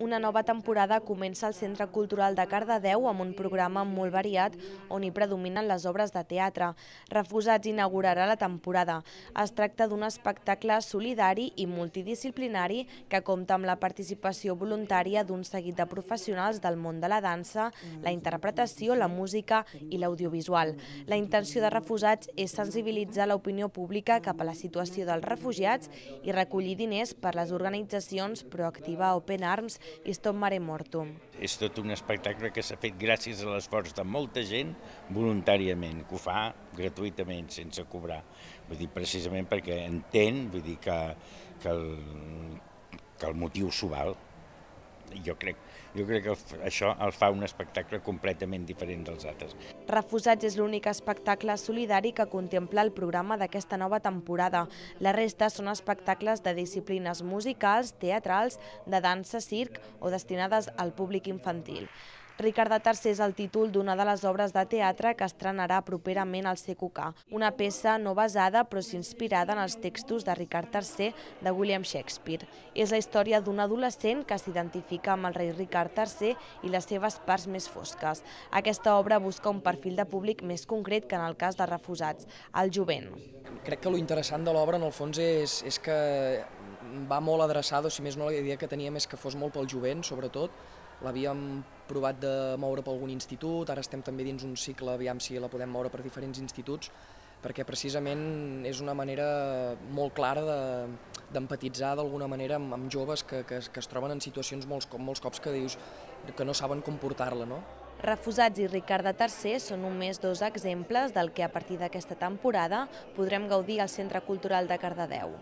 Una nova temporada comença al Centre Cultural de Cardedeu amb un programa molt variat on hi predominen les obres de teatre. Refusats inaugurarà la temporada. Es tracta d'un espectacle solidari i multidisciplinari que compta amb la participació voluntària d'un seguit de professionals del món de la dansa, la interpretació, la música i l'audiovisual. La intenció de Refusats és sensibilitzar l'opinió pública cap a la situació dels refugiats i recollir diners per les organitzacions Proactiva Open Arms Istom Mare Mortum. És tot un espectacle que s'ha fet gràcies a l'esforç de molta gent voluntàriament, que ho fa gratuïtament, sense cobrar. Vull dir, precisament perquè entén, vull dir que, que, el, que el motiu s'ho val jo crec, jo crec que això el fa un espectacle completament diferent dels altres. Refusats és l'únic espectacle solidari que contempla el programa d'aquesta nova temporada. La resta són espectacles de disciplines musicals, teatrals, de dansa, circ o destinades al públic infantil. Ricard de Tercer és el títol d'una de les obres de teatre que estrenarà properament al CQK, una peça no basada però s'inspirada en els textos de Ricard III de William Shakespeare. És la història d'un adolescent que s'identifica amb el rei Ricard III i les seves parts més fosques. Aquesta obra busca un perfil de públic més concret que en el cas de refusats, el jovent. Crec que lo interessant de l'obra en el fons és, és que va molt adreçada, o si més no la idea que tenia més que fos molt pel jovent, sobretot, L'havíem provat de moure per algun institut, ara estem també dins un cicle, aviam si la podem moure per diferents instituts, perquè precisament és una manera molt clara d'empatitzar de, d'alguna manera amb, amb joves que, que, que es troben en situacions molts, molts cops que dius que no saben comportar la No? Refusats i Ricarda III són només dos exemples del que a partir d'aquesta temporada podrem gaudir al Centre Cultural de Cardedeu.